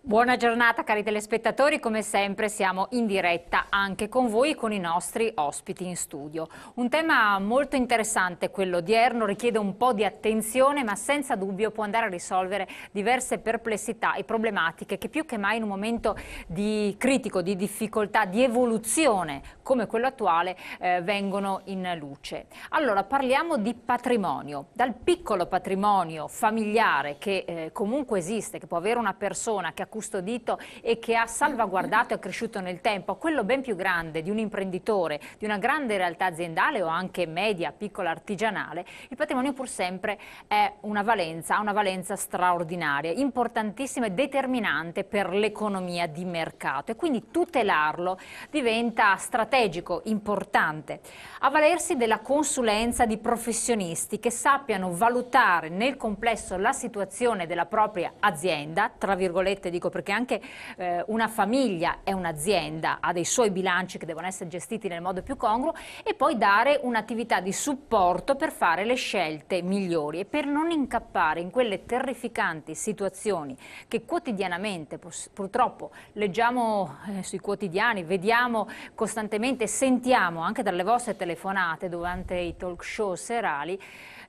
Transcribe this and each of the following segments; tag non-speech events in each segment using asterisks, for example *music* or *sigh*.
Buona giornata cari telespettatori, come sempre siamo in diretta anche con voi e con i nostri ospiti in studio. Un tema molto interessante quello odierno, richiede un po' di attenzione ma senza dubbio può andare a risolvere diverse perplessità e problematiche che più che mai in un momento di critico, di difficoltà, di evoluzione come quello attuale eh, vengono in luce. Allora parliamo di patrimonio, dal piccolo patrimonio familiare che eh, comunque esiste, che può avere una persona che ha custodito e che ha salvaguardato e accresciuto nel tempo, quello ben più grande di un imprenditore, di una grande realtà aziendale o anche media, piccola, artigianale, il patrimonio pur sempre è una valenza, ha una valenza straordinaria, importantissima e determinante per l'economia di mercato e quindi tutelarlo diventa strategico, importante. Avvalersi della consulenza di professionisti che sappiano valutare nel complesso la situazione della propria azienda, tra virgolette di dico perché anche eh, una famiglia è un'azienda, ha dei suoi bilanci che devono essere gestiti nel modo più congruo e poi dare un'attività di supporto per fare le scelte migliori e per non incappare in quelle terrificanti situazioni che quotidianamente purtroppo leggiamo eh, sui quotidiani, vediamo costantemente, sentiamo anche dalle vostre telefonate durante i talk show serali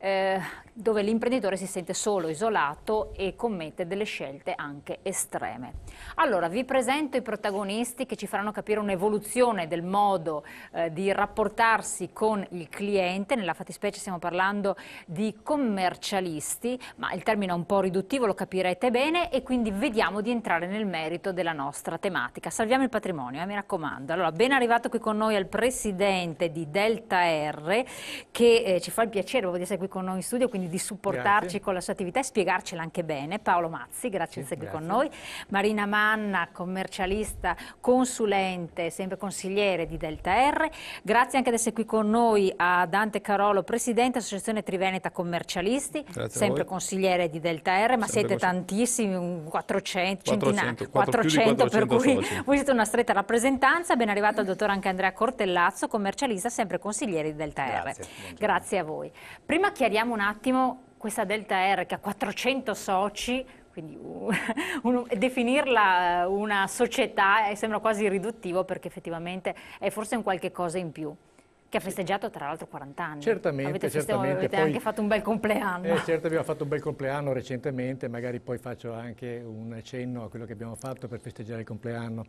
eh, dove l'imprenditore si sente solo, isolato e commette delle scelte anche estreme. Allora, vi presento i protagonisti che ci faranno capire un'evoluzione del modo eh, di rapportarsi con il cliente, nella fattispecie stiamo parlando di commercialisti, ma il termine è un po' riduttivo, lo capirete bene, e quindi vediamo di entrare nel merito della nostra tematica. Salviamo il patrimonio, eh, mi raccomando. Allora, ben arrivato qui con noi al presidente di Delta R, che eh, ci fa il piacere di essere qui con noi in studio, quindi di supportarci grazie. con la sua attività e spiegarcela anche bene. Paolo Mazzi, grazie sì, di essere qui con noi. Marina Manna, commercialista, consulente, sempre consigliere di Delta R. Grazie anche di essere qui con noi a Dante Carolo, presidente dell'Associazione Triveneta Commercialisti, grazie sempre consigliere di Delta R, ma sempre siete così. tantissimi, 400, 400, 400, 400 per cui voi siete una stretta rappresentanza. Ben arrivato il dottor anche Andrea Cortellazzo, commercialista, sempre consigliere di Delta R. Grazie, grazie a voi. Prima chiariamo un attimo questa Delta Air che ha 400 soci, quindi uh, *laughs* un, definirla eh, una società eh, sembra quasi riduttivo perché effettivamente è forse un qualche cosa in più che ha festeggiato tra l'altro 40 anni. Certamente, avete, certamente. avete poi, anche fatto un bel compleanno. Eh, certo, abbiamo fatto un bel compleanno recentemente, magari poi faccio anche un accenno a quello che abbiamo fatto per festeggiare il compleanno.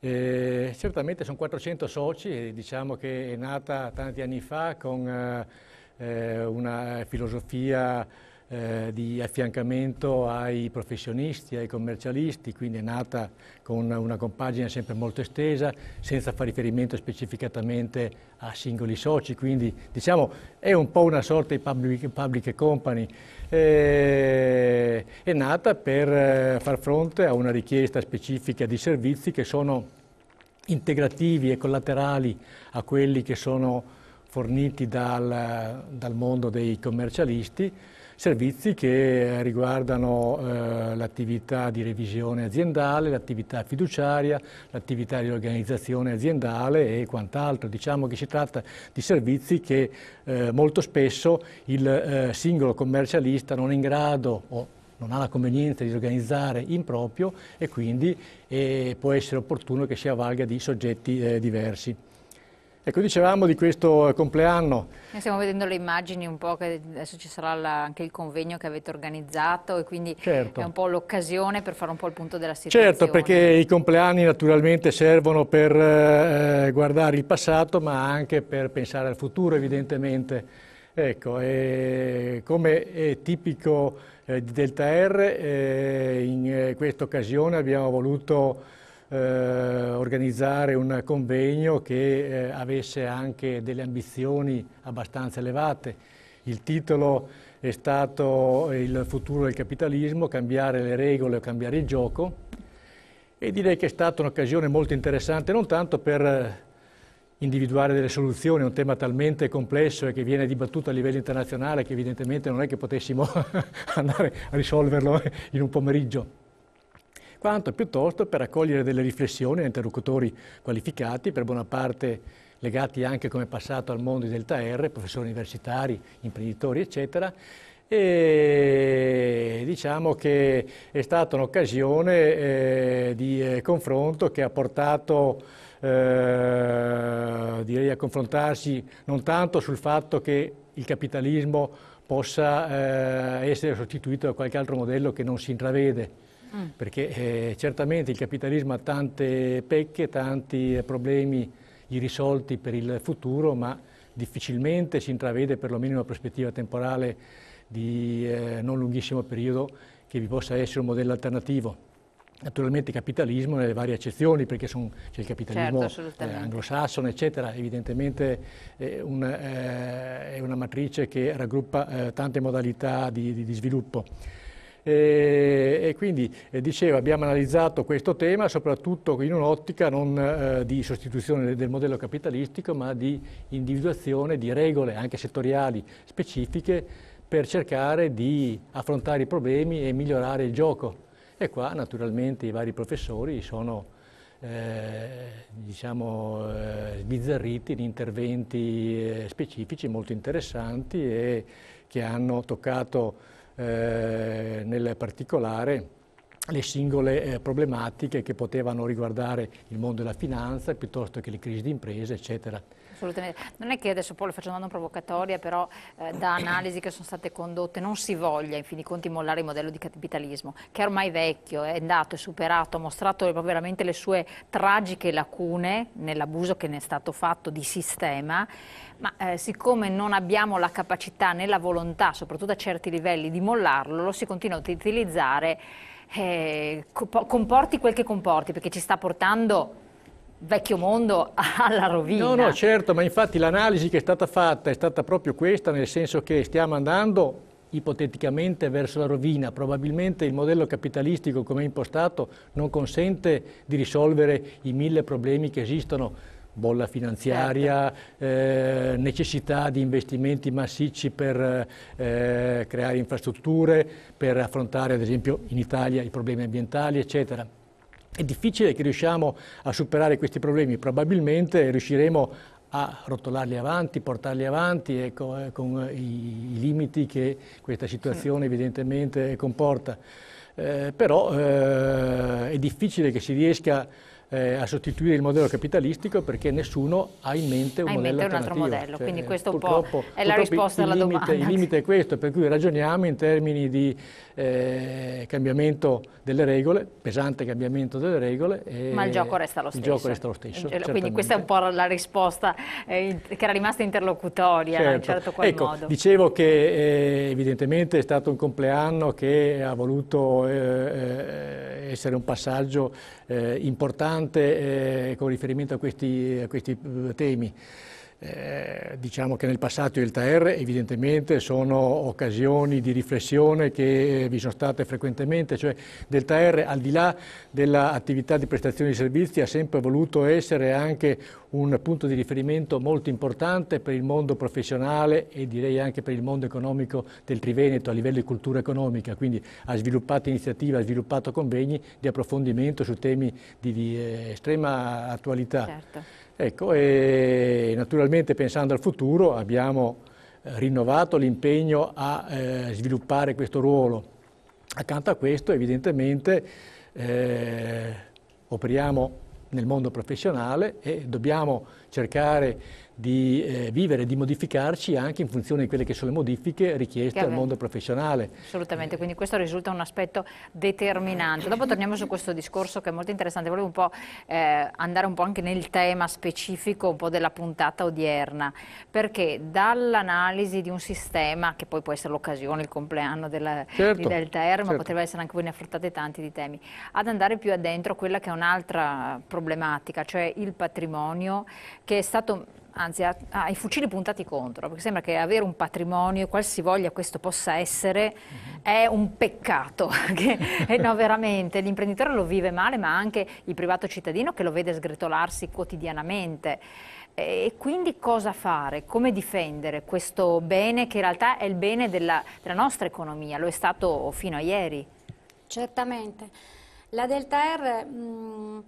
Eh, certamente sono 400 soci, diciamo che è nata tanti anni fa con... Eh, eh, una filosofia eh, di affiancamento ai professionisti, ai commercialisti, quindi è nata con una compagine sempre molto estesa, senza fare riferimento specificatamente a singoli soci, quindi diciamo è un po' una sorta di public, public company. Eh, è nata per eh, far fronte a una richiesta specifica di servizi che sono integrativi e collaterali a quelli che sono forniti dal, dal mondo dei commercialisti, servizi che riguardano eh, l'attività di revisione aziendale, l'attività fiduciaria, l'attività di organizzazione aziendale e quant'altro. Diciamo che si tratta di servizi che eh, molto spesso il eh, singolo commercialista non è in grado o non ha la convenienza di organizzare in proprio e quindi eh, può essere opportuno che si avvalga di soggetti eh, diversi. Ecco, dicevamo di questo compleanno. stiamo vedendo le immagini un po', che adesso ci sarà la, anche il convegno che avete organizzato e quindi certo. è un po' l'occasione per fare un po' il punto della situazione. Certo, perché i compleanni naturalmente servono per eh, guardare il passato ma anche per pensare al futuro evidentemente. Ecco, eh, come è tipico eh, di Delta R, eh, in eh, questa occasione abbiamo voluto eh, organizzare un convegno che eh, avesse anche delle ambizioni abbastanza elevate. Il titolo è stato Il futuro del capitalismo, cambiare le regole o cambiare il gioco e direi che è stata un'occasione molto interessante non tanto per eh, individuare delle soluzioni, è un tema talmente complesso e che viene dibattuto a livello internazionale che evidentemente non è che potessimo *laughs* andare a risolverlo in un pomeriggio quanto piuttosto per accogliere delle riflessioni da interlocutori qualificati, per buona parte legati anche come passato al mondo di Delta R, professori universitari, imprenditori, eccetera, e diciamo che è stata un'occasione eh, di eh, confronto che ha portato eh, direi a confrontarsi non tanto sul fatto che il capitalismo possa eh, essere sostituito da qualche altro modello che non si intravede, Mm. perché eh, certamente il capitalismo ha tante pecche, tanti problemi irrisolti per il futuro, ma difficilmente si intravede perlomeno una prospettiva temporale di eh, non lunghissimo periodo che vi possa essere un modello alternativo. Naturalmente il capitalismo nelle varie accezioni, perché son, c'è il capitalismo certo, eh, anglosassone, eccetera, evidentemente eh, un, eh, è una matrice che raggruppa eh, tante modalità di, di, di sviluppo e quindi eh, dicevo abbiamo analizzato questo tema soprattutto in un'ottica non eh, di sostituzione del modello capitalistico ma di individuazione di regole anche settoriali specifiche per cercare di affrontare i problemi e migliorare il gioco. E qua naturalmente i vari professori sono eh, diciamo, eh, sbizzarriti in interventi eh, specifici molto interessanti e che hanno toccato eh, nel particolare le singole eh, problematiche che potevano riguardare il mondo della finanza piuttosto che le crisi di imprese, eccetera. Assolutamente. Non è che adesso poi le faccio una domanda provocatoria, però eh, da analisi che sono state condotte non si voglia in fin dei conti mollare il modello di capitalismo, che è ormai vecchio, è andato, è superato, ha mostrato veramente le sue tragiche lacune nell'abuso che ne è stato fatto di sistema, ma eh, siccome non abbiamo la capacità né la volontà, soprattutto a certi livelli, di mollarlo, lo si continua ad utilizzare eh, comporti quel che comporti, perché ci sta portando vecchio mondo *laughs* alla rovina. No, no, certo, ma infatti l'analisi che è stata fatta è stata proprio questa, nel senso che stiamo andando ipoteticamente verso la rovina. Probabilmente il modello capitalistico come è impostato non consente di risolvere i mille problemi che esistono bolla finanziaria, certo. eh, necessità di investimenti massicci per eh, creare infrastrutture, per affrontare ad esempio in Italia i problemi ambientali, eccetera. È difficile che riusciamo a superare questi problemi, probabilmente riusciremo a rotolarli avanti, portarli avanti ecco, eh, con i, i, limiti che questa situazione sì. evidentemente comporta. Eh, però eh, è difficile che si riesca eh, a sostituire il modello capitalistico perché nessuno ha in mente un, in modello, mente un altro modello. Cioè, quindi questo purtroppo, è la risposta alla limite, domanda. Il limite è questo, per cui ragioniamo in termini di eh, cambiamento delle regole, pesante cambiamento delle regole. Ma il gioco resta lo stesso. Resta lo stesso eh, quindi questa è un po' la risposta eh, che era rimasta interlocutoria certo. in un certo qual ecco, modo. Dicevo che eh, evidentemente è stato un compleanno che ha voluto eh, essere un passaggio importante importante eh, con riferimento a questi, a questi eh, temi. Eh, diciamo che nel passato il TR evidentemente sono occasioni di riflessione che vi sono state frequentemente, cioè del TR al di là dell'attività di prestazione di servizi ha sempre voluto essere anche un punto di riferimento molto importante per il mondo professionale e direi anche per il mondo economico del Triveneto a livello di cultura economica, quindi ha sviluppato iniziative, ha sviluppato convegni di approfondimento su temi di, di eh, estrema attualità. Certo. Ecco, e naturalmente pensando al futuro abbiamo eh, rinnovato l'impegno a eh, sviluppare questo ruolo. Accanto a questo evidentemente eh, operiamo nel mondo professionale e dobbiamo cercare di eh, vivere, di modificarci anche in funzione di quelle che sono le modifiche richieste al mondo professionale. Assolutamente, quindi questo risulta un aspetto determinante. Dopo torniamo su questo discorso che è molto interessante, volevo un po' eh, andare un po' anche nel tema specifico un po' della puntata odierna, perché dall'analisi di un sistema, che poi può essere l'occasione, il compleanno della, certo, di Deltair, ma certo. potrebbe essere anche voi ne affrontate tanti di temi, ad andare più addentro quella che è un'altra problematica, cioè il patrimonio che è stato anzi ha, ha, i fucili puntati contro, perché sembra che avere un patrimonio, qualsivoglia questo possa essere, mm-hmm. è un peccato, *laughs* che, eh, no, veramente l'imprenditore lo vive male, ma anche il privato cittadino che lo vede sgretolarsi quotidianamente. E quindi cosa fare? Come difendere questo bene che in realtà è il bene della, della nostra economia? Lo è stato fino a ieri. Certamente. La Delta R... Mh... Mm,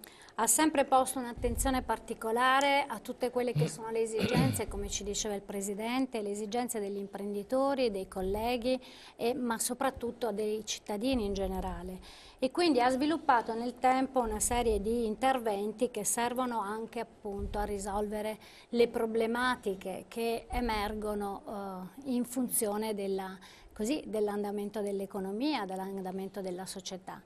ha sempre posto un'attenzione particolare a tutte quelle che sono le esigenze, come ci diceva il Presidente, le esigenze degli imprenditori, dei colleghi, e, ma soprattutto dei cittadini in generale. E quindi ha sviluppato nel tempo una serie di interventi che servono anche appunto a risolvere le problematiche che emergono eh, in funzione dell'andamento dell dell'economia, dell'andamento della società.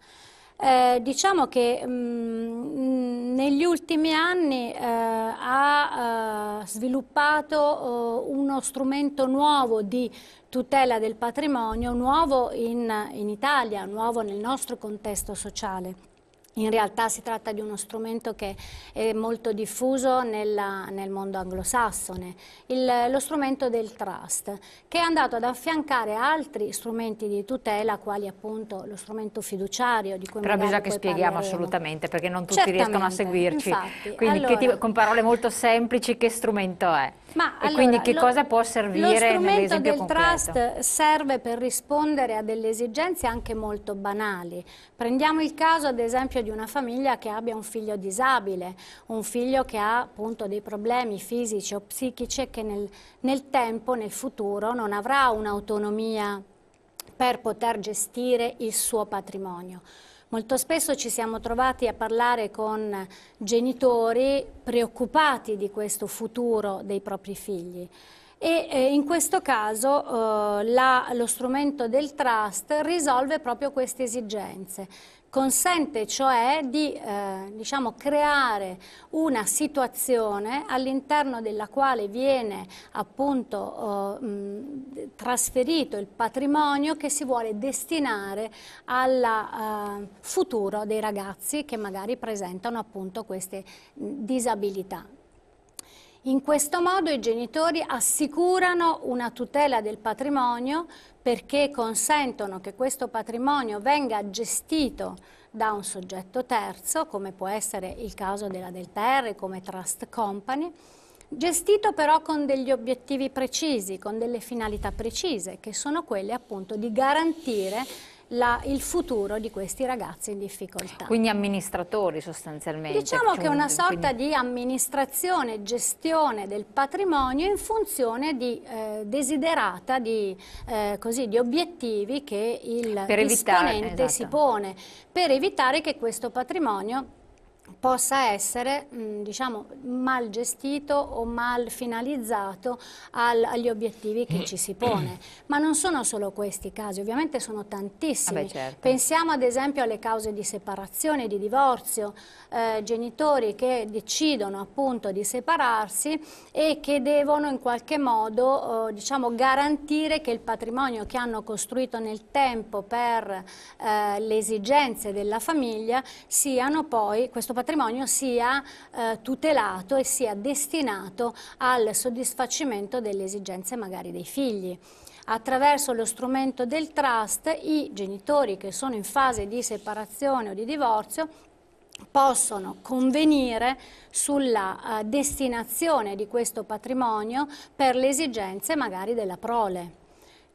Eh, diciamo che mh, mm, negli ultimi anni eh, ha eh, sviluppato eh, uno strumento nuovo di tutela del patrimonio, nuovo in, in Italia, nuovo nel nostro contesto sociale. In realtà si tratta di uno strumento che è molto diffuso nella, nel mondo anglosassone, il, lo strumento del trust, che è andato ad affiancare altri strumenti di tutela, quali appunto lo strumento fiduciario, di cui Però bisogna che spieghiamo parleremo. assolutamente, perché non tutti Certamente, riescono a seguirci. Infatti, quindi allora, ti, con parole molto semplici, che strumento è? Ma e allora, quindi che lo, cosa può servire Lo strumento del concreto? trust serve per rispondere a delle esigenze anche molto banali. Prendiamo il caso, ad esempio, di una famiglia che abbia un figlio disabile, un figlio che ha appunto dei problemi fisici o psichici e che nel, nel tempo, nel futuro, non avrà un'autonomia per poter gestire il suo patrimonio. Molto spesso ci siamo trovati a parlare con genitori preoccupati di questo futuro dei propri figli. E eh, in questo caso eh, la, lo strumento del trust risolve proprio queste esigenze, Consente cioè di eh, diciamo, creare una situazione all'interno della quale viene appunto eh, mh, trasferito il patrimonio che si vuole destinare al eh, futuro dei ragazzi che magari presentano appunto queste disabilità. In questo modo i genitori assicurano una tutela del patrimonio perché consentono che questo patrimonio venga gestito da un soggetto terzo, come può essere il caso della Del Terre, come Trust Company, gestito però con degli obiettivi precisi, con delle finalità precise, che sono quelle appunto di garantire la, il futuro di questi ragazzi in difficoltà. Quindi amministratori sostanzialmente. Diciamo che è una cioè, sorta quindi... di amministrazione, gestione del patrimonio in funzione di eh, desiderata di, eh, così, di, obiettivi che il per evitare, esatto. si pone per evitare che questo patrimonio possa essere mm, diciamo, mal gestito o mal finalizzato al, agli obiettivi che ci si pone. Mm. Ma non sono solo questi i casi, ovviamente sono tantissimi. Ah beh, certo. Pensiamo ad esempio alle cause di separazione, di divorzio, eh, genitori che decidono appunto di separarsi e che devono in qualche modo eh, diciamo, garantire che il patrimonio che hanno costruito nel tempo per eh, le esigenze della famiglia siano poi, questo patrimonio matrimonio sia eh, tutelato e sia destinato al soddisfacimento delle esigenze magari dei figli attraverso lo strumento del trust i genitori che sono in fase di separazione o di divorzio possono convenire sulla uh, destinazione di questo patrimonio per le esigenze magari della prole.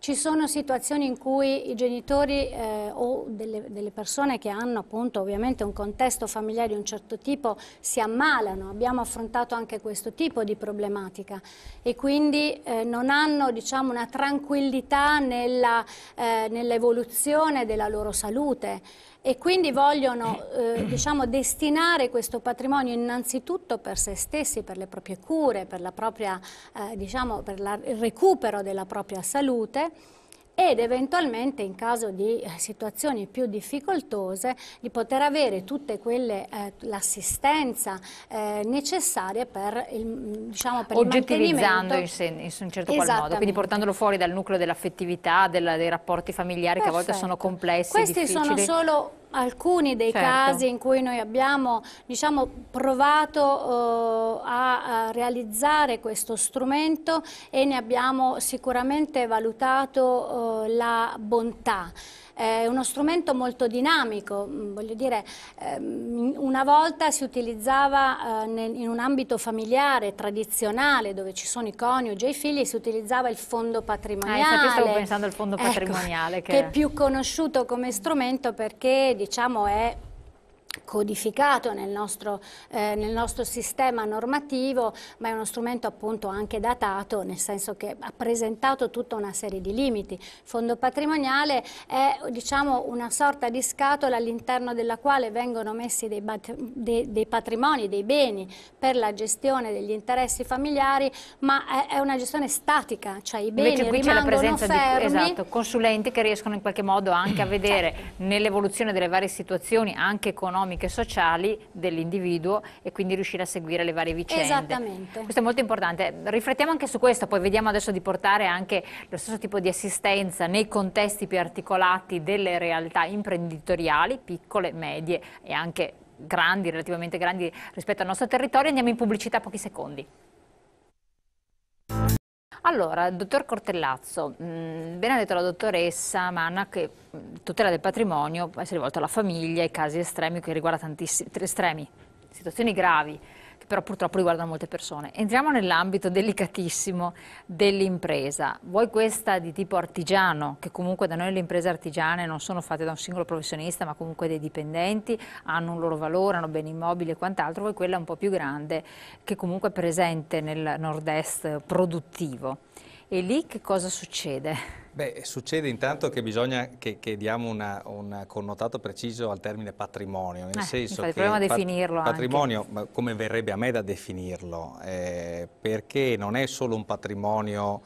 Ci sono situazioni in cui i genitori eh, o delle, delle, persone che hanno appunto ovviamente un contesto familiare di un certo tipo si ammalano, abbiamo affrontato anche questo tipo di problematica e quindi eh, non hanno diciamo, una tranquillità eh, nell'evoluzione eh, nell della loro salute e quindi vogliono eh, diciamo, destinare questo patrimonio innanzitutto per se stessi, per le proprie cure, per, propria, eh, diciamo, per la, il recupero della propria salute ed eventualmente in caso di eh, situazioni più difficoltose di poter avere tutta eh, l'assistenza eh, necessaria per il, diciamo, per Oggettivizzando il in, in, un certo qual modo, quindi portandolo fuori dal nucleo dell'affettività, della, dei rapporti familiari Perfetto. che a volte sono complessi, Questi difficili. sono solo alcuni dei certo. casi in cui noi abbiamo diciamo, provato eh, a, a, realizzare questo strumento e ne abbiamo sicuramente valutato eh, la bontà è uno strumento molto dinamico, mm, voglio dire, ehm, una volta si utilizzava eh, in un ambito familiare, tradizionale, dove ci sono i coniugi e i figli, si utilizzava il fondo patrimoniale. Ah, infatti stavo pensando al fondo ecco, patrimoniale. Ecco, che... che è più conosciuto come strumento perché diciamo è codificato nel nostro, eh, nel nostro, sistema normativo, ma è uno strumento appunto anche datato, nel senso che ha presentato tutta una serie di limiti. Il fondo patrimoniale è diciamo, una sorta di scatola all'interno della quale vengono messi dei, dei, dei, patrimoni, dei beni per la gestione degli interessi familiari, ma è, è una gestione statica, cioè i beni Invece qui c'è la presenza fermi. di esatto, consulenti che riescono in qualche modo anche a vedere certo. nell'evoluzione delle varie situazioni, anche economiche, economiche e sociali dell'individuo e quindi riuscire a seguire le varie vicende. Esattamente. Questo è molto importante. Riflettiamo anche su questo, poi vediamo adesso di portare anche lo stesso tipo di assistenza nei contesti più articolati delle realtà imprenditoriali, piccole, medie e anche grandi, relativamente grandi rispetto al nostro territorio. Andiamo in pubblicità pochi secondi. Allora, dottor Cortellazzo, mh, mm, bene ha detto la dottoressa Manna che mm, tutela del patrimonio si è rivolta alla famiglia, ai casi estremi che riguarda tantissimi, estremi, situazioni gravi, però purtroppo riguardano molte persone. Entriamo nell'ambito delicatissimo dell'impresa. Vuoi questa di tipo artigiano, che comunque da noi le imprese artigiane non sono fatte da un singolo professionista, ma comunque dei dipendenti, hanno un loro valore, hanno beni immobili e quant'altro, vuoi quella un po' più grande, che comunque è presente nel nord-est produttivo. E lì che cosa succede? Beh, succede intanto che bisogna che, che diamo una, un connotato preciso al termine patrimonio, nel eh, senso infatti, che proviamo a definirlo patrimonio anche. come verrebbe a me da definirlo, eh, perché non è solo un patrimonio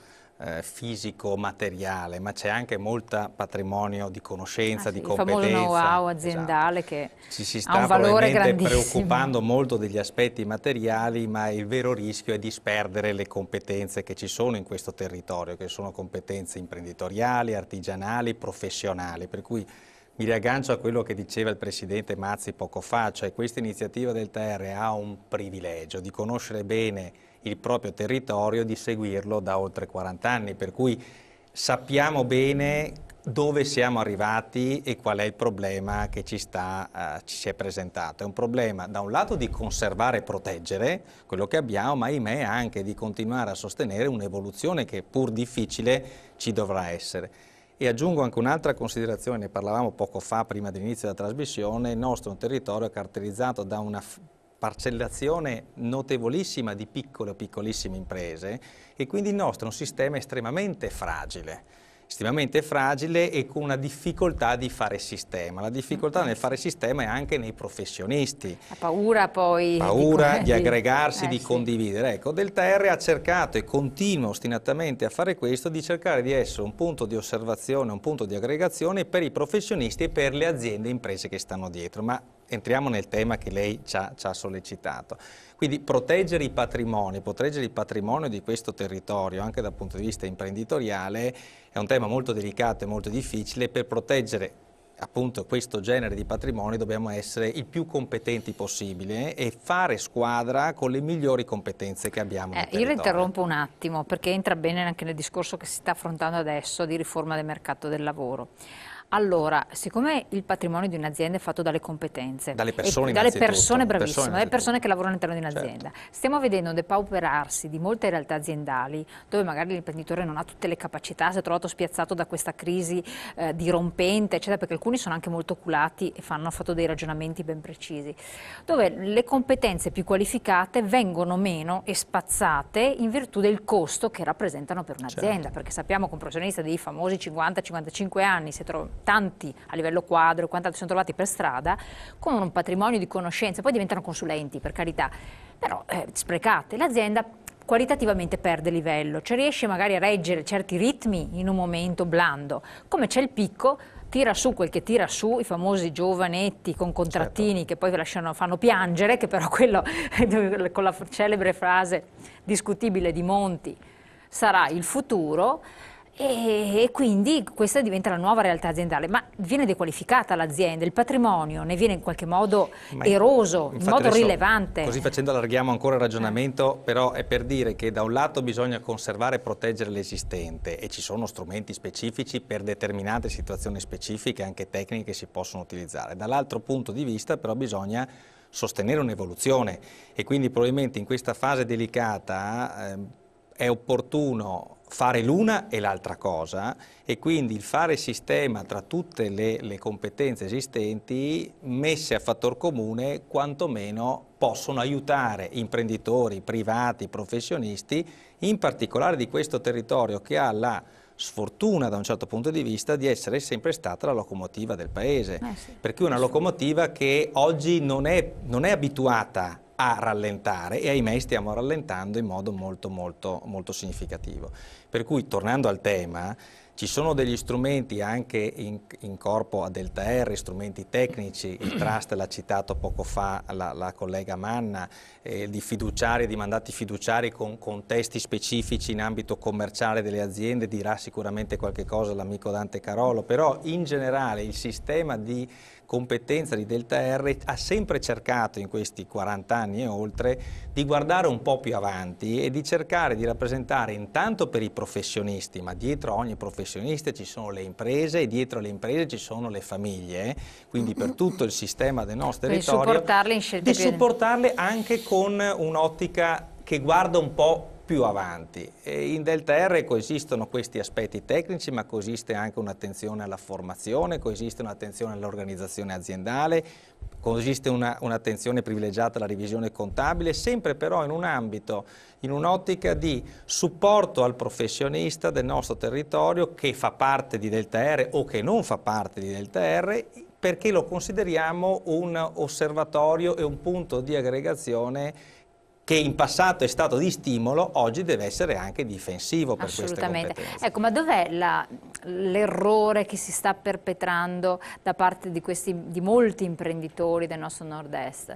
eh, fisico, materiale, ma c'è anche molto patrimonio di conoscenza, ah, sì, di competenza. Il know-how esatto. aziendale esatto. che Ci si sta probabilmente preoccupando molto degli aspetti materiali, ma il vero rischio è disperdere le competenze che ci sono in questo territorio, che sono competenze imprenditoriali, artigianali, professionali, per cui mi riaggancio a quello che diceva il Presidente Mazzi poco fa, cioè questa iniziativa del TR ha un privilegio di conoscere bene il proprio territorio di seguirlo da oltre 40 anni, per cui sappiamo bene dove siamo arrivati e qual è il problema che ci, sta, eh, ci, si è presentato. È un problema da un lato di conservare e proteggere quello che abbiamo, ma ahimè anche di continuare a sostenere un'evoluzione che pur difficile ci dovrà essere. E aggiungo anche un'altra considerazione, ne parlavamo poco fa prima dell'inizio della trasmissione, il nostro è un territorio caratterizzato da una parcellazione notevolissima di piccole o piccolissime imprese e quindi il nostro è un sistema estremamente fragile, estremamente fragile e con una difficoltà di fare sistema. La difficoltà nel fare sistema è anche nei professionisti. La paura poi. Paura di, *laughs* di aggregarsi, eh, di condividere. Ecco, Delta R ha cercato e continua ostinatamente a fare questo, di cercare di essere un punto di osservazione, un punto di aggregazione per i professionisti e per le aziende e imprese che stanno dietro. Ma entriamo nel tema che lei ci ha, ci ha sollecitato. Quindi proteggere i patrimoni, proteggere il patrimonio di questo territorio anche dal punto di vista imprenditoriale è un tema molto delicato e molto difficile per proteggere appunto questo genere di patrimoni dobbiamo essere il più competenti possibile e fare squadra con le migliori competenze che abbiamo. Eh, io la interrompo un attimo perché entra bene anche nel discorso che si sta affrontando adesso di riforma del mercato del lavoro. Allora, siccome il patrimonio di un'azienda è fatto dalle competenze, dalle persone, e, dalle persone bravissime, dalle persone che lavorano all'interno di un'azienda, certo. stiamo vedendo un depauperarsi di molte realtà aziendali dove magari l'imprenditore non ha tutte le capacità, si è trovato spiazzato da questa crisi eh, dirompente, eccetera, perché alcuni sono anche molto culati e fanno, hanno fatto dei ragionamenti ben precisi, dove le competenze più qualificate vengono meno e spazzate in virtù del costo che rappresentano per un'azienda, certo. perché sappiamo che un professionista dei famosi 50-55 anni si trova tanti a livello quadro quant'altro si sono trovati per strada con un patrimonio di conoscenze, poi diventano consulenti per carità, però eh, sprecate, l'azienda qualitativamente perde livello, cioè riesce magari a reggere certi ritmi in un momento blando, come c'è il picco tira su quel che tira su, i famosi giovanetti con certo. contrattini certo. che poi lasciano, fanno piangere, che però quello *laughs* con la celebre frase discutibile di Monti sarà il futuro. E, e, quindi questa diventa la nuova realtà aziendale, ma viene dequalificata l'azienda, il patrimonio ne viene in qualche modo ma eroso, in modo rilevante. Così facendo allarghiamo ancora il ragionamento, però è per dire che da un lato bisogna conservare e proteggere l'esistente e ci sono strumenti specifici per determinate situazioni specifiche, anche tecniche che si possono utilizzare. Dall'altro punto di vista però bisogna sostenere un'evoluzione e quindi probabilmente in questa fase delicata eh, è opportuno fare l'una e l'altra cosa e quindi il fare sistema tra tutte le, le, competenze esistenti messe a fattor comune quantomeno possono aiutare imprenditori, privati, professionisti, in particolare di questo territorio che ha la sfortuna da un certo punto di vista di essere sempre stata la locomotiva del paese, eh sì. per una eh locomotiva che oggi non è, non è abituata a rallentare e ahimè stiamo rallentando in modo molto molto molto significativo. Per cui tornando al tema ci sono degli strumenti anche in, in corpo a Delta R, strumenti tecnici, il *clears throat* Trust l'ha citato poco fa la, la collega Manna, eh, di fiduciari, di mandati fiduciari con contesti specifici in ambito commerciale delle aziende, dirà sicuramente qualche cosa l'amico Dante Carolo, però in generale il sistema di competenza di Delta R ha sempre cercato in questi 40 anni e oltre di guardare un po' più avanti e di cercare di rappresentare intanto per i professionisti, ma dietro ogni professionista ci sono le imprese e dietro alle imprese ci sono le famiglie, eh. quindi per tutto il sistema del nostro territorio, di supportarle, in di supportarle anche con un'ottica che guarda un po' più avanti. E in Delta R coesistono questi aspetti tecnici, ma coesiste anche un'attenzione alla formazione, coesiste un'attenzione all'organizzazione aziendale, coesiste un'attenzione privilegiata alla revisione contabile, sempre però in un ambito, in un'ottica di supporto al professionista del nostro territorio che fa parte di Delta R o che non fa parte di Delta R, perché lo consideriamo un osservatorio e un punto di aggregazione che in passato è stato di stimolo, oggi deve essere anche difensivo per queste competenze. Ecco, ma dov'è l'errore che si sta perpetrando da parte di, questi, di molti imprenditori del nostro nord-est?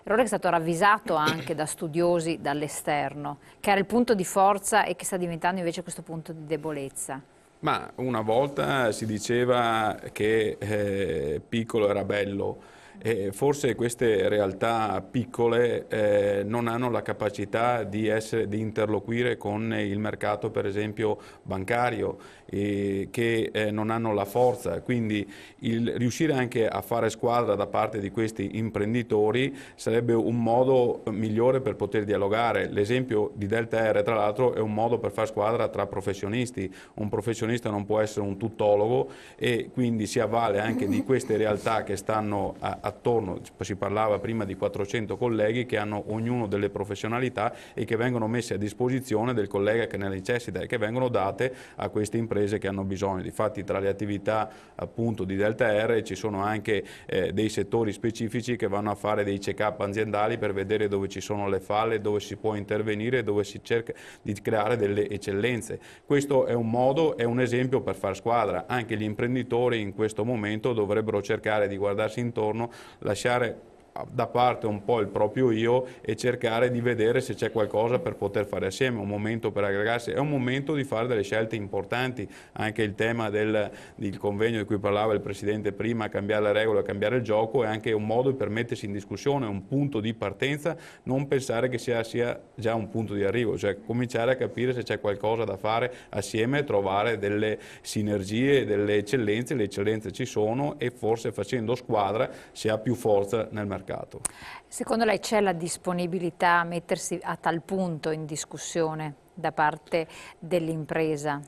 Errore che è stato ravvisato anche da studiosi dall'esterno, che era il punto di forza e che sta diventando invece questo punto di debolezza. Ma una volta si diceva che eh, piccolo era bello, e forse queste realtà piccole eh, non hanno la capacità di, essere, di interloquire con il mercato per esempio bancario eh, che eh, non hanno la forza, quindi il, riuscire anche a fare squadra da parte di questi imprenditori sarebbe un modo migliore per poter dialogare. L'esempio di Delta Air tra l'altro è un modo per fare squadra tra professionisti, un professionista non può essere un tuttologo e quindi si avvale anche di queste realtà che stanno a, attorno, si parlava prima di 400 colleghi che hanno ognuno delle professionalità e che vengono messe a disposizione del collega che ne necessita e che vengono date a questi imprenditori imprese che hanno bisogno. Difatti tra le attività appunto di Delta R ci sono anche eh, dei settori specifici che vanno a fare dei check-up aziendali per vedere dove ci sono le falle, dove si può intervenire, dove si cerca di creare delle eccellenze. Questo è un modo, è un esempio per far squadra. Anche gli imprenditori in questo momento dovrebbero cercare di guardarsi intorno, lasciare da parte un po' il proprio io e cercare di vedere se c'è qualcosa per poter fare assieme, un momento per aggregarsi, è un momento di fare delle scelte importanti, anche il tema del, del convegno di cui parlava il Presidente prima, cambiare la regola, cambiare il gioco è anche un modo per mettersi in discussione, un punto di partenza, non pensare che sia, sia già un punto di arrivo, cioè cominciare a capire se c'è qualcosa da fare assieme, trovare delle sinergie, delle eccellenze, le eccellenze ci sono e forse facendo squadra si ha più forza nel mercato mercato. Secondo lei c'è la disponibilità a mettersi a tal punto in discussione da parte dell'impresa?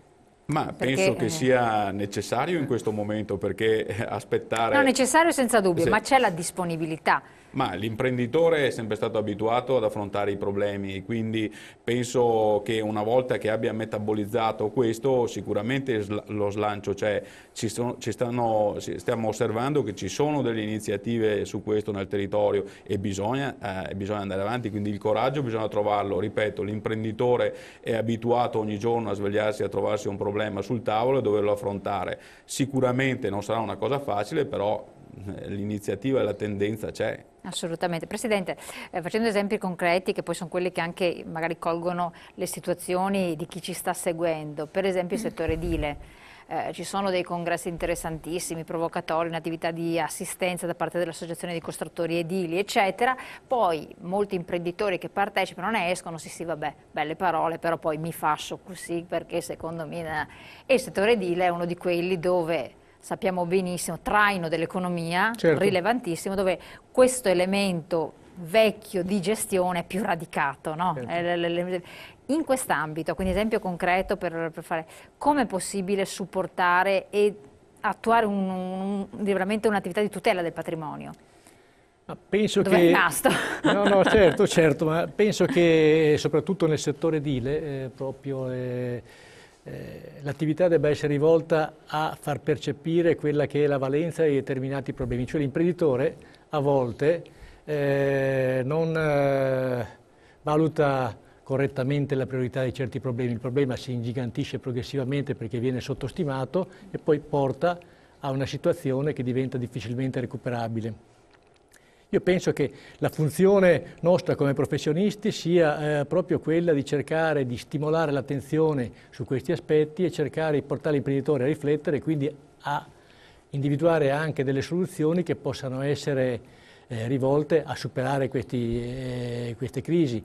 Ma perché, penso che eh, sia necessario in questo momento perché eh, aspettare... No, necessario senza dubbio, sì. ma c'è la disponibilità ma l'imprenditore è sempre stato abituato ad affrontare i problemi, quindi penso che una volta che abbia metabolizzato questo, sicuramente lo slancio c'è. Ci ci stiamo osservando che ci sono delle iniziative su questo nel territorio e bisogna, eh, bisogna andare avanti, quindi il coraggio bisogna trovarlo. Ripeto, l'imprenditore è abituato ogni giorno a svegliarsi e a trovarsi un problema sul tavolo e doverlo affrontare. Sicuramente non sarà una cosa facile, però l'iniziativa e la tendenza c'è. Assolutamente. Presidente, eh, facendo esempi concreti che poi sono quelli che anche magari colgono le situazioni di chi ci sta seguendo, per esempio il settore edile. Eh, ci sono dei congressi interessantissimi, provocatori, un'attività di assistenza da parte dell'associazione di costruttori edili, eccetera. Poi molti imprenditori che partecipano ne escono, sì sì vabbè, belle parole, però poi mi faccio così perché secondo me... E il settore edile è uno di quelli dove sappiamo benissimo, traino dell'economia, certo. rilevantissimo, dove questo elemento vecchio di gestione è più radicato. No? Certo. In quest'ambito, quindi esempio concreto per, per fare, come è possibile supportare e attuare un, un, veramente un'attività di tutela del patrimonio? Ma penso Dove che... è rimasto? No, no, *laughs* certo, certo, ma penso che soprattutto nel settore edile eh, proprio... Eh, eh, l'attività debba essere rivolta a far percepire quella che è la valenza di determinati problemi, cioè l'imprenditore a volte eh, non eh, valuta correttamente la priorità di certi problemi, il problema si ingigantisce progressivamente perché viene sottostimato e poi porta a una situazione che diventa difficilmente recuperabile. Io penso che la funzione nostra come professionisti sia eh, proprio quella di cercare di stimolare l'attenzione su questi aspetti e cercare di portare l'imprenditore a riflettere e quindi a individuare anche delle soluzioni che possano essere eh, rivolte a superare questi, eh, queste crisi.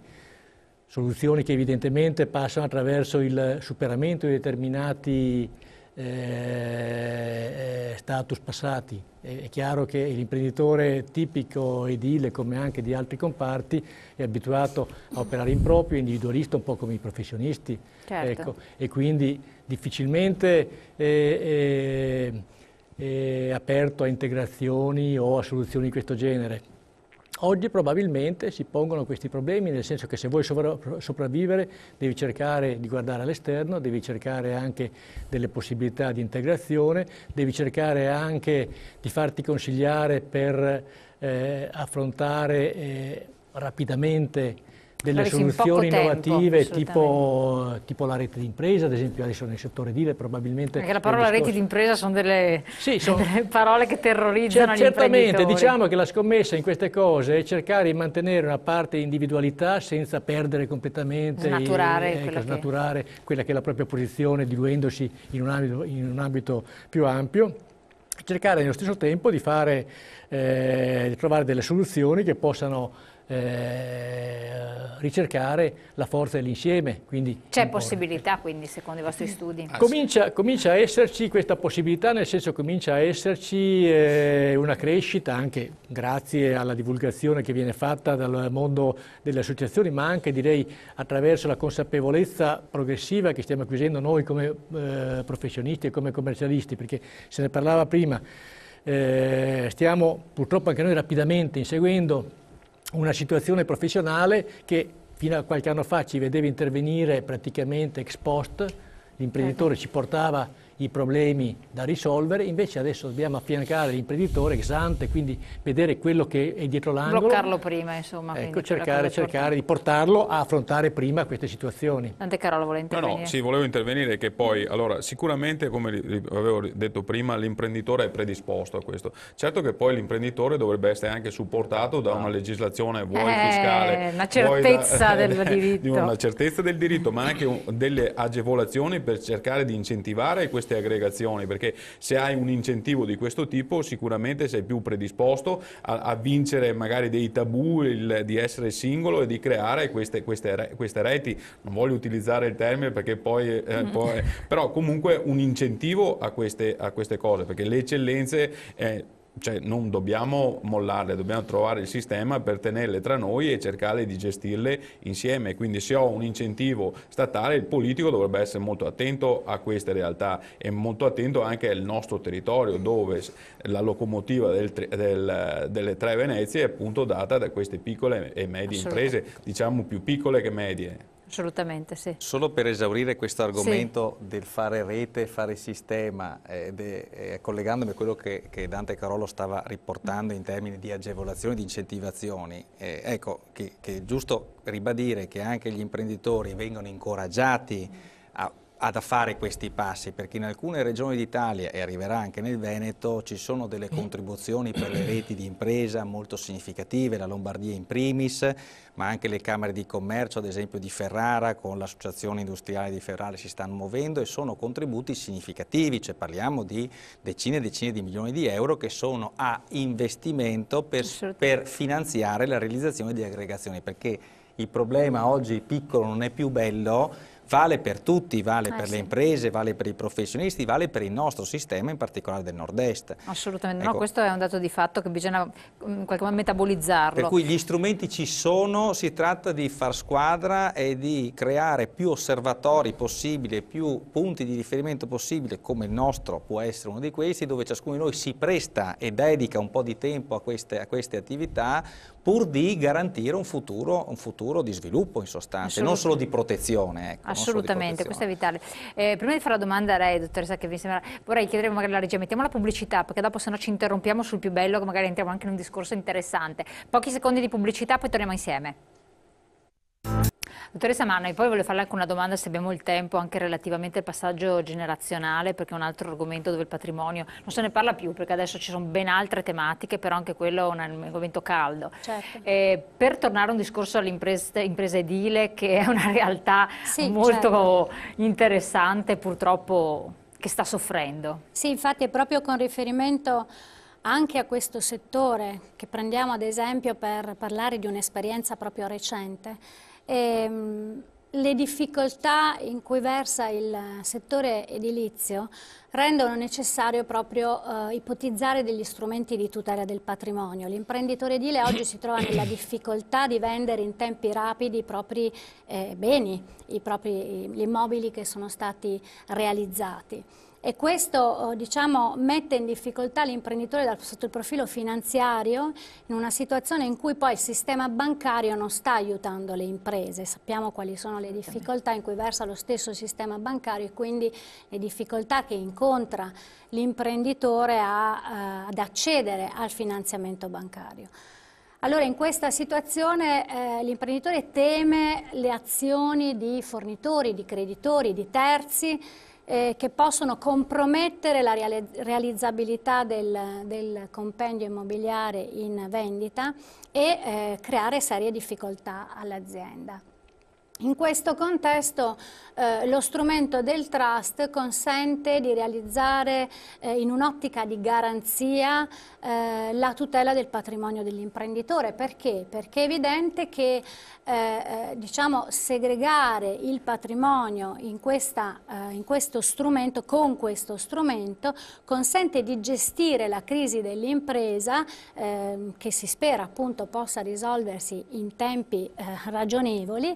Soluzioni che evidentemente passano attraverso il superamento di determinati eh, status passati. È chiaro che l'imprenditore tipico edile, come anche di altri comparti, è abituato a operare in proprio, individualista un po' come i professionisti. Certo. Ecco, e quindi difficilmente è, eh, è, eh, è aperto a integrazioni o a soluzioni di questo genere. Oggi probabilmente si pongono questi problemi, nel senso che se vuoi sopravvivere devi cercare di guardare all'esterno, devi cercare anche delle possibilità di integrazione, devi cercare anche di farti consigliare per eh, affrontare eh, rapidamente delle soluzioni innovative tempo, tipo, tipo, la rete d'impresa, ad esempio adesso nel settore edile probabilmente... Perché la parola rete d'impresa sono delle, sì, sono *laughs* delle, parole che terrorizzano cer- Certamente, diciamo che la scommessa in queste cose è cercare di mantenere una parte di individualità senza perdere completamente... Snaturare, eh, quella, snaturare che... quella che è la propria posizione, diluendosi in un ambito, in un ambito più ampio cercare nello stesso tempo di, fare, eh, di trovare delle soluzioni che possano eh, ricercare la forza dell'insieme. C'è possibilità quindi secondo i vostri studi? Ah, comincia, comincia, a esserci questa possibilità, nel senso comincia a esserci eh, una crescita anche grazie alla divulgazione che viene fatta dal mondo delle associazioni, ma anche direi attraverso la consapevolezza progressiva che stiamo acquisendo noi come eh, professionisti e come commercialisti, perché se ne parlava prima, eh, stiamo purtroppo anche noi rapidamente inseguendo una situazione professionale che fino a qualche anno fa ci vedeva intervenire praticamente ex post, l'imprenditore certo. ci portava i problemi da risolvere, invece adesso dobbiamo affiancare l'imprenditore ex ante, quindi vedere quello che è dietro l'angolo. Bloccarlo prima, insomma. Ecco, cercare, cercare di portarlo a affrontare prima queste situazioni. Dante Carolo vuole intervenire? No, no, sì, volevo intervenire che poi, allora, sicuramente, come avevo detto prima, l'imprenditore è predisposto a questo. Certo che poi l'imprenditore dovrebbe essere anche supportato da una ah. legislazione, vuoi eh, fiscale, una certezza da, del *laughs* diritto. Una certezza del diritto, ma anche delle agevolazioni per cercare di incentivare questa queste aggregazioni, perché se hai un incentivo di questo tipo sicuramente sei più predisposto a, a vincere magari dei tabù il, di essere singolo e di creare queste, queste, queste, reti. Non voglio utilizzare il termine perché poi, eh, mm. poi però comunque un incentivo a queste, a queste cose, perché le eccellenze... Eh, cioè non dobbiamo mollarle, dobbiamo trovare il sistema per tenerle tra noi e cercare di gestirle insieme. Quindi se ho un incentivo statale, il politico dovrebbe essere molto attento a queste realtà e molto attento anche al nostro territorio dove la locomotiva del, del, delle tre Venezie è appunto data da queste piccole e medie imprese, diciamo più piccole che medie. Assolutamente, sì. Solo per esaurire questo argomento sì. del fare rete, fare sistema, eh, de, eh, collegandomi a quello che, che, Dante Carolo stava riportando in termini di agevolazioni, di incentivazioni, eh, ecco che, che, è giusto ribadire che anche gli imprenditori vengono incoraggiati ad fare questi passi perché in alcune regioni d'Italia e arriverà anche nel Veneto ci sono delle contribuzioni per le reti di impresa molto significative, la Lombardia in primis ma anche le Camere di Commercio ad esempio di Ferrara con l'Associazione Industriale di Ferrara si stanno muovendo e sono contributi significativi, cioè parliamo di decine e decine di milioni di euro che sono a investimento per, per finanziare la realizzazione di aggregazioni perché il problema oggi piccolo non è più bello vale per tutti, vale ah, per sì. le imprese, vale per i professionisti, vale per il nostro sistema, in particolare del nord-est. Assolutamente, ecco. no, questo è un dato di fatto che bisogna mm, in qualche modo metabolizzarlo. Per cui gli strumenti ci sono, si tratta di far squadra e di creare più osservatori possibili, più punti di riferimento possibile, come il nostro può essere uno di questi, dove ciascuno di noi si presta e dedica un po' di tempo a queste, a queste attività, pur di garantire un futuro, un futuro di sviluppo in sostanza, non solo di protezione. Ecco, Assolutamente, di protezione. questo è vitale. Eh, prima di fare la domanda a lei, dottoressa, che vi sembra, vorrei chiedere magari alla regia, mettiamo la pubblicità, perché dopo se no ci interrompiamo sul più bello, che magari entriamo anche in un discorso interessante. Pochi secondi di pubblicità, poi torniamo insieme. Dottoressa Manno, e poi voglio farle anche una domanda se abbiamo il tempo anche relativamente al passaggio generazionale perché è un altro argomento dove il patrimonio non se ne parla più perché adesso ci sono ben altre tematiche però anche quello è un argomento caldo. Certo. Eh, per tornare a un discorso all'impresa edile che è una realtà sì, molto certo. interessante purtroppo che sta soffrendo. Sì infatti è proprio con riferimento anche a questo settore che prendiamo ad esempio per parlare di un'esperienza proprio recente e, ehm, le difficoltà in cui versa il settore edilizio rendono necessario proprio eh, ipotizzare degli strumenti di tutela del patrimonio. L'imprenditore edile oggi si trova nella *coughs* difficoltà di vendere in tempi rapidi i propri eh, beni, i propri, gli immobili che sono stati realizzati e questo eh, diciamo, mette in difficoltà l'imprenditore sotto il profilo finanziario in una situazione in cui poi il sistema bancario non sta aiutando le imprese. Sappiamo quali sono le difficoltà in cui versa lo stesso sistema bancario e quindi le difficoltà che incontra l'imprenditore eh, ad accedere al finanziamento bancario. Allora in questa situazione eh, l'imprenditore teme le azioni di fornitori, di creditori, di terzi eh, che possono compromettere la realizzabilità del, del compendio immobiliare in vendita e eh, creare serie difficoltà all'azienda. In questo contesto eh, lo strumento del trust consente di realizzare eh, in un'ottica di garanzia eh, la tutela del patrimonio dell'imprenditore. Perché? Perché è evidente che eh, eh, diciamo, segregare il patrimonio in, questa, eh, in questo strumento, con questo strumento consente di gestire la crisi dell'impresa ehm, che si spera appunto possa risolversi in tempi ragionevoli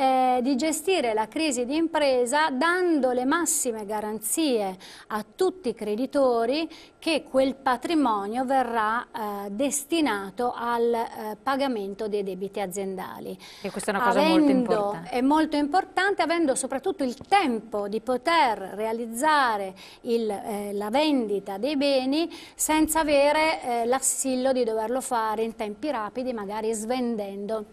eh, di gestire la crisi di impresa dando le massime garanzie a tutti i creditori che quel patrimonio verrà eh, destinato al eh, pagamento dei debiti aziendali. E questa è una cosa avendo, molto importante. È molto importante avendo soprattutto il tempo di poter realizzare il, eh, la vendita dei beni senza avere eh, l'assillo di doverlo fare in tempi rapidi, magari svendendo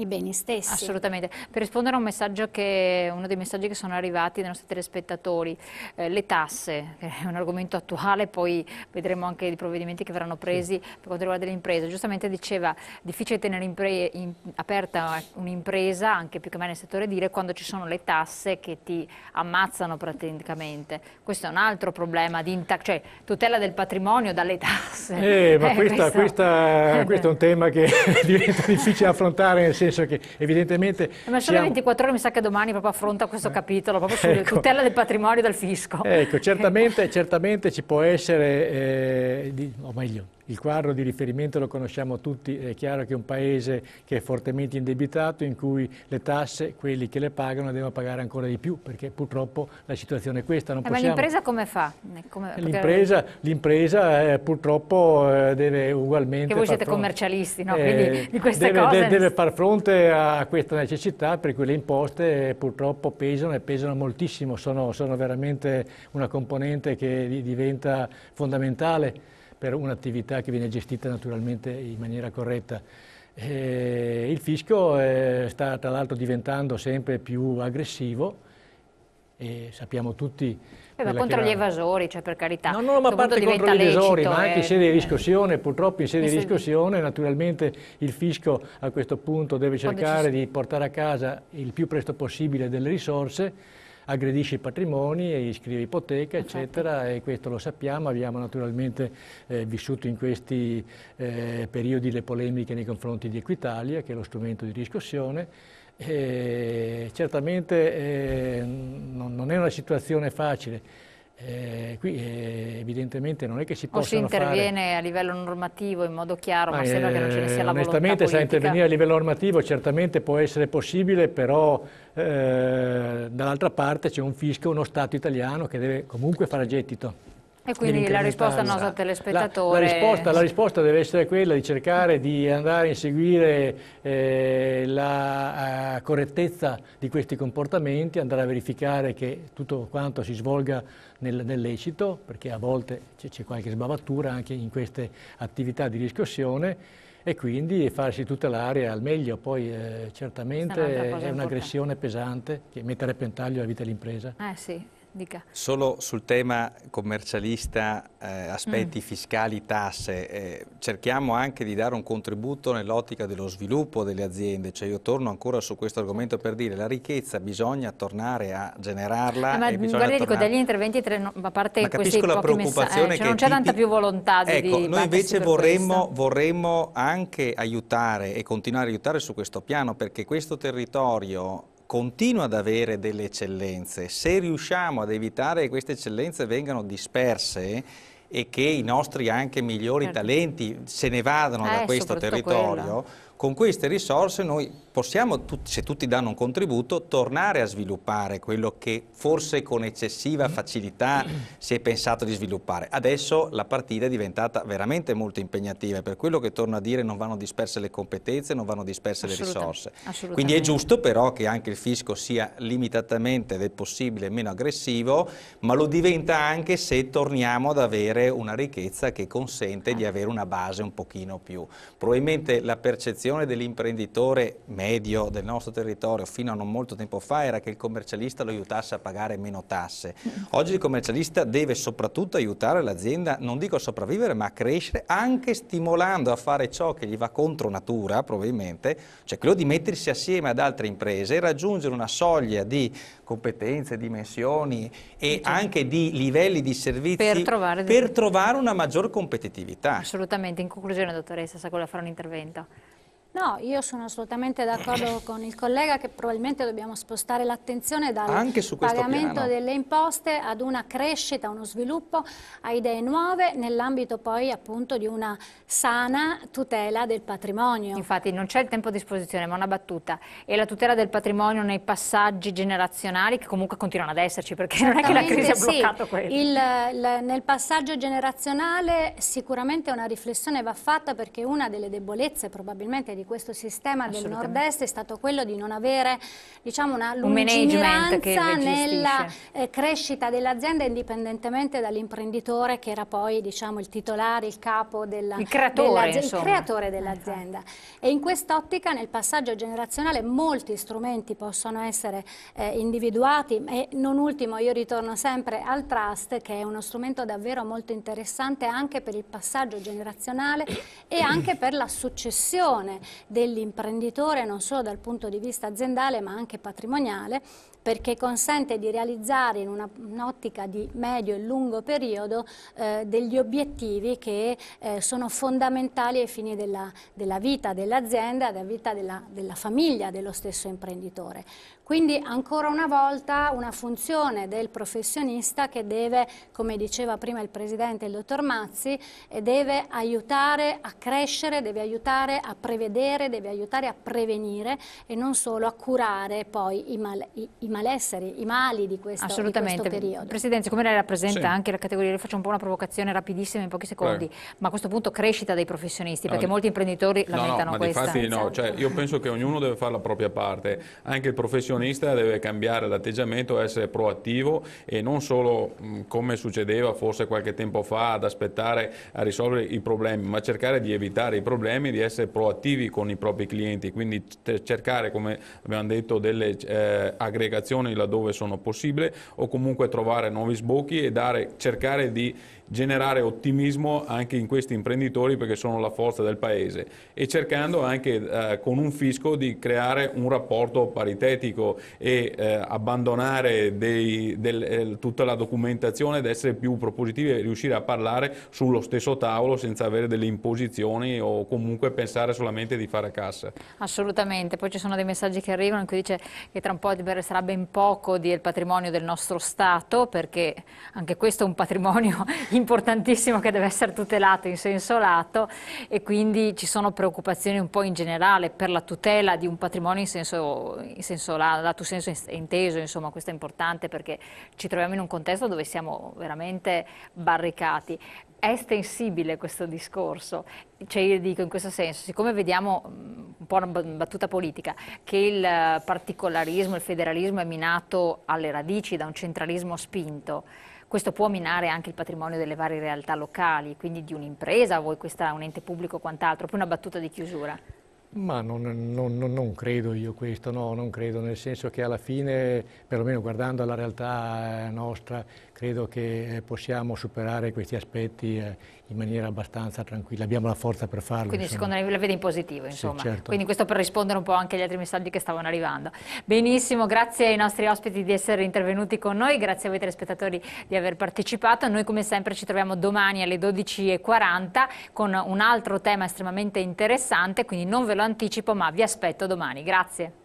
i beni stessi. Assolutamente. Per rispondere a un messaggio che, uno dei messaggi che sono arrivati dai nostri telespettatori, eh, le tasse, che è un argomento attuale, poi vedremo anche i provvedimenti che verranno presi sì. per quanto riguarda l'impresa. Giustamente diceva, difficile tenere in, aperta un'impresa, anche più che mai nel settore dire, quando ci sono le tasse che ti ammazzano praticamente. Questo è un altro problema di cioè, tutela del patrimonio dalle tasse. Eh, ma eh, questa, questa, questo è un tema che *laughs* diventa difficile affrontare nel senso senso che evidentemente... Eh, ma solo siamo... 24 ore mi sa che domani proprio affronta questo eh, capitolo, proprio sulla ecco. tutela del patrimonio dal fisco. Ecco, certamente, *laughs* certamente ci può essere, eh, di, o meglio, il quadro di riferimento lo conosciamo tutti, è chiaro che è un paese che è fortemente indebitato, in cui le tasse, quelli che le pagano, devono pagare ancora di più, perché purtroppo la situazione è questa. Eh possiamo... Ma l'impresa come fa? Come... Eh, l'impresa, eh, purtroppo eh, deve ugualmente... Che voi siete fronte... commercialisti, no? Quindi eh, di queste deve, cose... deve far fronte a questa necessità, per cui le imposte eh, purtroppo pesano e pesano moltissimo, sono, sono veramente una componente che diventa fondamentale per un'attività che viene gestita naturalmente in maniera corretta. E eh, il fisco eh, sta tra l'altro diventando sempre più aggressivo e sappiamo tutti... Eh, ma contro gli evasori, cioè per carità. No, no, ma a parte contro gli evasori, ma anche in eh. sede di riscossione, purtroppo in sede di riscossione naturalmente il fisco a questo punto deve cercare di portare a casa il più presto possibile delle risorse aggredisce i patrimoni iscrive ipoteca, esatto. eccetera, e questo lo sappiamo, abbiamo naturalmente eh, vissuto in questi eh, periodi le polemiche nei confronti di Equitalia, che è lo strumento di riscossione, e certamente eh, non, non è una situazione facile. Eh, qui eh, evidentemente non è che si possa. O si interviene fare... a livello normativo in modo chiaro, ma, ma sembra che non ce ne sia la onestamente, eh, volontà Onestamente, se intervenire a livello normativo certamente può essere possibile, però eh, dall'altra parte c'è un fisco, uno Stato italiano che deve comunque fare gettito. E quindi la risposta al nostro telespettatore... La, la, risposta, la, risposta, deve essere quella di cercare di andare a inseguire eh, la eh, correttezza di questi comportamenti, andare a verificare che tutto quanto si svolga nel, nel lecito, perché a volte c'è qualche sbavatura anche in queste attività di riscossione, e quindi farsi tutelare al meglio. Poi eh, certamente è un'aggressione pesante che mette a repentaglio la vita dell'impresa. Eh sì, Dica. Solo sul tema commercialista, eh, aspetti mm. fiscali, tasse, eh, cerchiamo anche di dare un contributo nell'ottica dello sviluppo delle aziende, cioè io torno ancora su questo argomento certo. per dire la ricchezza bisogna tornare a generarla. Eh, ma guarda, dico, dagli interventi, tre, no, a parte ma questi la eh, preoccupazione cioè che non c'è tipi... tanta più volontà di Ecco, noi invece vorremmo, vorremmo anche aiutare e continuare a aiutare su questo piano perché questo territorio continua ad avere delle eccellenze, se riusciamo ad evitare che queste eccellenze vengano disperse e che i nostri anche migliori certo. talenti se ne vadano eh, da questo territorio, quello. con queste risorse noi possiamo, se tutti danno un contributo, tornare a sviluppare quello che forse con eccessiva facilità si è pensato di sviluppare. Adesso la partita è diventata veramente molto impegnativa, e per quello che torno a dire non vanno disperse le competenze, non vanno disperse le risorse. Quindi è giusto però che anche il fisco sia limitatamente del possibile meno aggressivo, ma lo diventa anche se torniamo ad avere una ricchezza che consente di ah. avere una base un pochino più. Probabilmente la percezione dell'imprenditore meglio medio del nostro territorio fino a non molto tempo fa era che il commercialista lo aiutasse a pagare meno tasse. Oggi il commercialista deve soprattutto aiutare l'azienda, non dico a sopravvivere, ma a crescere, anche stimolando a fare ciò che gli va contro natura, probabilmente, cioè quello di mettersi assieme ad altre imprese e raggiungere una soglia di competenze, dimensioni e certo. anche di livelli di servizi per trovare, per trovare una maggior competitività. Assolutamente, in conclusione dottoressa, sa quella farà un intervento. No, io sono assolutamente d'accordo con il collega che probabilmente dobbiamo spostare l'attenzione dal pagamento piano. delle imposte ad una crescita, uno sviluppo, a idee nuove nell'ambito poi appunto di una sana tutela del patrimonio. Infatti non c'è il tempo a disposizione, ma una battuta. E la tutela del patrimonio nei passaggi generazionali che comunque continuano ad esserci perché non è che la crisi sì. ha bloccato questo. Il, il, nel passaggio generazionale sicuramente una riflessione va fatta perché una delle debolezze probabilmente di questo sistema del nord-est è stato quello di non avere diciamo, una lungimiranza Un nella eh, crescita dell'azienda indipendentemente dall'imprenditore che era poi diciamo, il titolare, il capo, della, il creatore, dell ah, dell'azienda. E in quest'ottica nel passaggio generazionale molti strumenti possono essere eh, individuati e non ultimo io ritorno sempre al trust che è uno strumento davvero molto interessante anche per il passaggio generazionale e anche per la successione dell'imprenditore non solo dal punto di vista aziendale ma anche patrimoniale perché consente di realizzare in un'ottica di medio e lungo periodo eh, degli obiettivi che eh, sono fondamentali ai fini della, della vita dell'azienda, della vita della, della famiglia dello stesso imprenditore. Quindi ancora una volta una funzione del professionista che deve, come diceva prima il Presidente, il Dottor Mazzi, eh, deve aiutare a crescere, deve aiutare a prevedere, deve aiutare a prevenire e non solo a curare poi i, mal, i, i malesseri, i mali di questo, Assolutamente. Di questo periodo. Presidente, come lei rappresenta sì. anche la categoria, le faccio un po' una provocazione rapidissima in pochi secondi, Prego. ma a questo punto crescita dei professionisti, no, perché molti imprenditori no, lamentano no, ma questa. No, cioè, io penso che ognuno deve fare la propria parte, anche il professionista professionista deve cambiare l'atteggiamento, essere proattivo e non solo mm, come succedeva forse qualche tempo fa ad aspettare a risolvere i problemi, ma cercare di evitare i problemi, di essere proattivi con i propri clienti, quindi cercare come abbiamo detto delle eh, aggregazioni laddove sono possibili o comunque trovare nuovi sbocchi e dare, cercare di generare ottimismo anche in questi imprenditori perché sono la forza del Paese e cercando anche eh, con un fisco di creare un rapporto paritetico e eh, abbandonare dei, del, eh, tutta la documentazione ed essere più propositivi e riuscire a parlare sullo stesso tavolo senza avere delle imposizioni o comunque pensare solamente di fare cassa. Assolutamente, poi ci sono dei messaggi che arrivano in cui dice che tra un po' sarà ben poco del patrimonio del nostro Stato perché anche questo è un patrimonio importantissimo che deve essere tutelato in senso lato e quindi ci sono preoccupazioni un po' in generale per la tutela di un patrimonio in senso, in senso lato, lato senso inteso, insomma questo è importante perché ci troviamo in un contesto dove siamo veramente barricati è estensibile questo discorso, cioè io dico in questo senso, siccome vediamo mm, un po' una battuta politica, che il particolarismo, il federalismo è minato alle radici da un centralismo spinto, questo può minare anche il patrimonio delle varie realtà locali, quindi di un'impresa, voi questa, un ente pubblico o quant'altro, poi una battuta di chiusura. Ma non, non, non, credo io questo, no, non credo, nel senso che alla fine, perlomeno guardando la realtà eh, nostra, credo che eh, possiamo superare questi aspetti eh, in maniera abbastanza tranquilla, abbiamo la forza per farlo. Quindi insomma. secondo me la vede in positivo, insomma. Sì, certo. Quindi questo per rispondere un po' anche agli altri messaggi che stavano arrivando. Benissimo, grazie ai nostri ospiti di essere intervenuti con noi, grazie a voi telespettatori di aver partecipato. Noi come sempre ci troviamo domani alle 12.40 con un altro tema estremamente interessante, quindi non ve lo anticipo ma vi aspetto domani. Grazie.